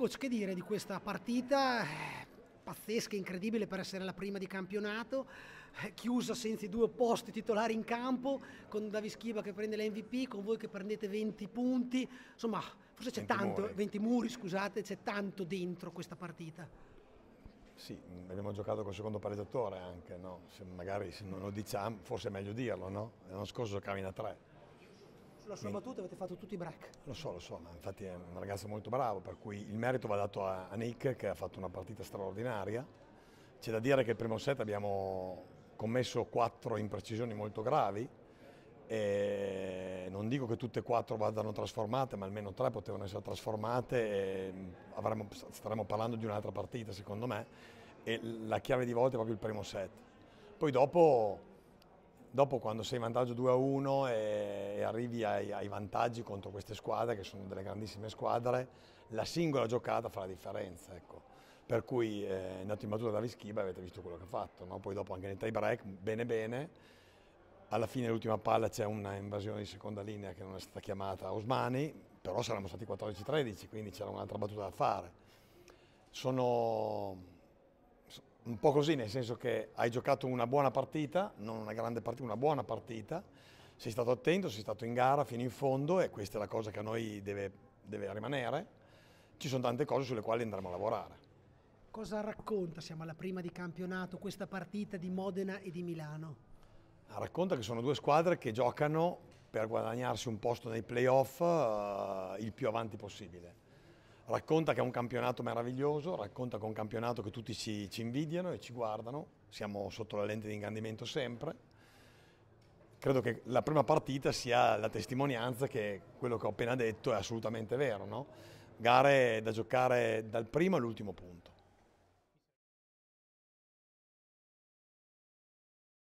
Coach, che dire di questa partita? Pazzesca, incredibile per essere la prima di campionato, chiusa senza i due opposti titolari in campo, con Davis Chiba che prende l'MVP, con voi che prendete 20 punti, insomma forse c'è 20 tanto, muri. 20 muri scusate, c'è tanto dentro questa partita. Sì, abbiamo giocato col secondo pareggiatore anche, no? se magari se non lo diciamo forse è meglio dirlo, no? l'anno scorso giocavi in a 3 lo sua battuta avete fatto tutti i break. Lo so, lo so, ma infatti è un ragazzo molto bravo, per cui il merito va dato a, Nick che ha fatto una partita straordinaria. C'è da dire che il primo set abbiamo commesso quattro imprecisioni molto gravi, e non dico che tutte e quattro vadano trasformate, ma almeno tre potevano essere trasformate avremmo, staremmo parlando di un'altra partita secondo me e la chiave di volta è proprio il primo set. Poi dopo Dopo quando sei in vantaggio 2-1 a e, e, arrivi ai, ai, vantaggi contro queste squadre, che sono delle grandissime squadre, la singola giocata fa la differenza. Ecco. Per cui eh, è andato in battuta da Vischiba e avete visto quello che ha fatto. No? Poi dopo anche nel tie break, bene bene, alla fine dell'ultima palla c'è una invasione di seconda linea che non è stata chiamata a Osmani, però saremmo stati 14-13, quindi c'era un'altra battuta da fare. Sono un po' così, nel senso che hai giocato una buona partita, non una grande partita, una buona partita, sei stato attento, sei stato in gara fino in fondo e questa è la cosa che a noi deve, deve rimanere. Ci sono tante cose sulle quali andremo a lavorare. Cosa racconta, siamo alla prima di campionato, questa partita di Modena e di Milano? Racconta che sono due squadre che giocano per guadagnarsi un posto nei playoff uh, il più avanti possibile Racconta che è un campionato meraviglioso, racconta che è un campionato che tutti ci, ci invidiano e ci guardano, siamo sotto la lente di ingrandimento sempre. Credo che la prima partita sia la testimonianza che quello che ho appena detto è assolutamente vero, no? gare da giocare dal primo all'ultimo punto.